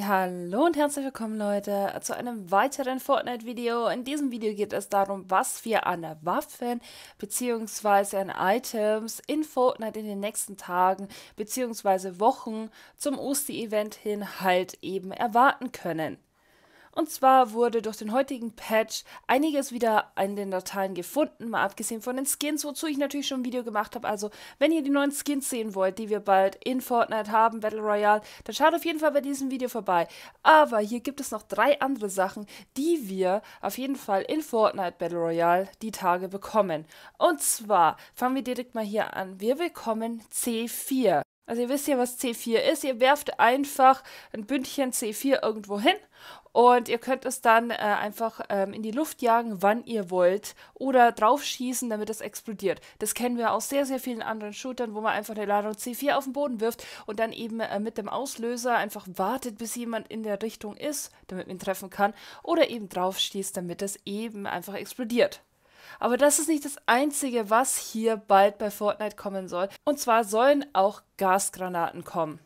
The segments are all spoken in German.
Ja, hallo und herzlich willkommen Leute zu einem weiteren Fortnite-Video. In diesem Video geht es darum, was wir an Waffen bzw. an Items in Fortnite in den nächsten Tagen bzw. Wochen zum Osti-Event hin halt eben erwarten können. Und zwar wurde durch den heutigen Patch einiges wieder in den Dateien gefunden, mal abgesehen von den Skins, wozu ich natürlich schon ein Video gemacht habe. Also, wenn ihr die neuen Skins sehen wollt, die wir bald in Fortnite haben, Battle Royale, dann schaut auf jeden Fall bei diesem Video vorbei. Aber hier gibt es noch drei andere Sachen, die wir auf jeden Fall in Fortnite Battle Royale die Tage bekommen. Und zwar fangen wir direkt mal hier an. Wir bekommen C4. Also ihr wisst ja, was C4 ist. Ihr werft einfach ein Bündchen C4 irgendwo hin und ihr könnt es dann äh, einfach ähm, in die Luft jagen, wann ihr wollt, oder draufschießen, damit es explodiert. Das kennen wir aus sehr, sehr vielen anderen Shootern, wo man einfach eine Ladung C4 auf den Boden wirft und dann eben äh, mit dem Auslöser einfach wartet, bis jemand in der Richtung ist, damit man ihn treffen kann, oder eben draufschießt, damit es eben einfach explodiert. Aber das ist nicht das Einzige, was hier bald bei Fortnite kommen soll. Und zwar sollen auch Gasgranaten kommen.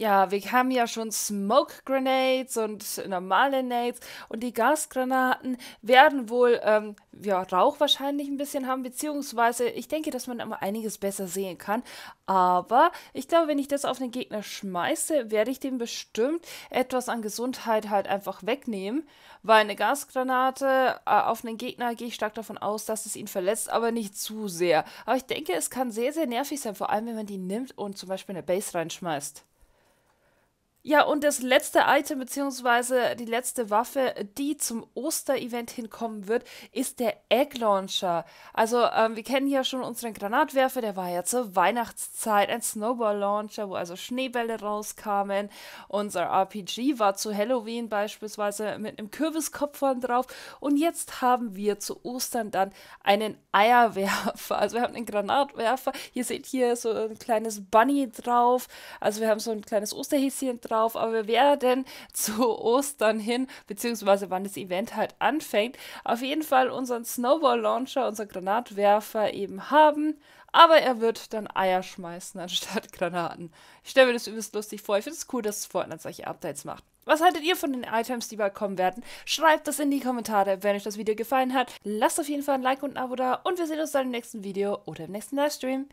Ja, wir haben ja schon Smoke Grenades und normale Nades und die Gasgranaten werden wohl ähm, ja, Rauch wahrscheinlich ein bisschen haben, beziehungsweise ich denke, dass man immer einiges besser sehen kann. Aber ich glaube, wenn ich das auf den Gegner schmeiße, werde ich dem bestimmt etwas an Gesundheit halt einfach wegnehmen, weil eine Gasgranate äh, auf einen Gegner gehe ich stark davon aus, dass es ihn verletzt, aber nicht zu sehr. Aber ich denke, es kann sehr, sehr nervig sein, vor allem wenn man die nimmt und zum Beispiel eine Base reinschmeißt. Ja, und das letzte Item beziehungsweise die letzte Waffe, die zum Osterevent hinkommen wird, ist der Egg Launcher. Also ähm, wir kennen ja schon unseren Granatwerfer, der war ja zur Weihnachtszeit ein Snowball Launcher, wo also Schneebälle rauskamen. Unser RPG war zu Halloween beispielsweise mit einem Kürbiskopf drauf. Und jetzt haben wir zu Ostern dann einen Eierwerfer. Also wir haben einen Granatwerfer. Ihr seht hier so ein kleines Bunny drauf. Also wir haben so ein kleines Osterhäschen drauf drauf, aber wir werden zu Ostern hin, beziehungsweise wann das Event halt anfängt, auf jeden Fall unseren Snowball-Launcher, unser Granatwerfer eben haben. Aber er wird dann Eier schmeißen anstatt Granaten. Ich stelle mir das übrigens lustig vor. Ich finde es cool, dass Fortnite solche Updates macht. Was haltet ihr von den Items, die bald kommen werden? Schreibt das in die Kommentare, wenn euch das Video gefallen hat. Lasst auf jeden Fall ein Like und ein Abo da und wir sehen uns dann im nächsten Video oder im nächsten Livestream.